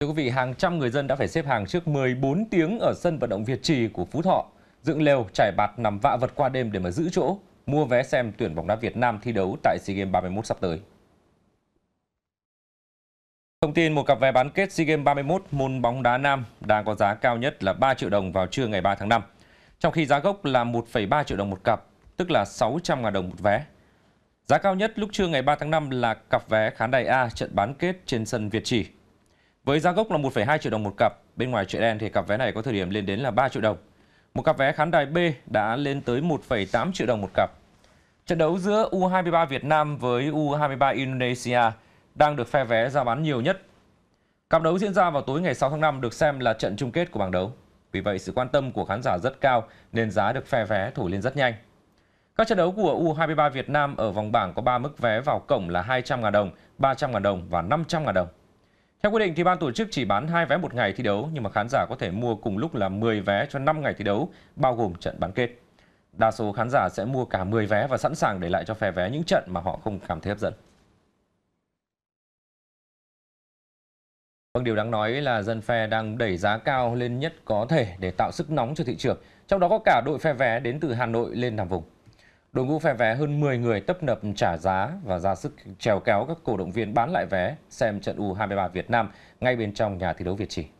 Thưa quý vị, hàng trăm người dân đã phải xếp hàng trước 14 tiếng ở sân vận động Việt Trì của Phú Thọ, dựng lều, trải bạt nằm vạ vật qua đêm để mà giữ chỗ, mua vé xem tuyển bóng đá Việt Nam thi đấu tại SEA Games 31 sắp tới. Thông tin một cặp vé bán kết SEA Games 31 môn bóng đá nam đang có giá cao nhất là 3 triệu đồng vào trưa ngày 3 tháng 5, trong khi giá gốc là 1,3 triệu đồng một cặp, tức là 600 000 đồng một vé. Giá cao nhất lúc trưa ngày 3 tháng 5 là cặp vé khán đài A trận bán kết trên sân Việt Trì với giá gốc là 1,2 triệu đồng một cặp, bên ngoài chợ đen thì cặp vé này có thời điểm lên đến là 3 triệu đồng. Một cặp vé khán đài B đã lên tới 1,8 triệu đồng một cặp. Trận đấu giữa U23 Việt Nam với U23 Indonesia đang được phe vé ra bán nhiều nhất. Cặp đấu diễn ra vào tối ngày 6 tháng 5 được xem là trận chung kết của bảng đấu. Vì vậy sự quan tâm của khán giả rất cao nên giá được phe vé thổi lên rất nhanh. Các trận đấu của U23 Việt Nam ở vòng bảng có 3 mức vé vào cổng là 200.000 đồng, 300.000 đồng và 500.000 đồng. Theo quy định thì ban tổ chức chỉ bán 2 vé một ngày thi đấu nhưng mà khán giả có thể mua cùng lúc là 10 vé cho 5 ngày thi đấu bao gồm trận bán kết. Đa số khán giả sẽ mua cả 10 vé và sẵn sàng để lại cho phe vé những trận mà họ không cảm thấy hấp dẫn. Vâng, điều đáng nói là dân phe đang đẩy giá cao lên nhất có thể để tạo sức nóng cho thị trường. Trong đó có cả đội phe vé đến từ Hà Nội lên làm vùng. Đội ngũ phe vé hơn 10 người tấp nập trả giá và ra sức trèo kéo các cổ động viên bán lại vé xem trận U23 Việt Nam ngay bên trong nhà thi đấu Việt Trì.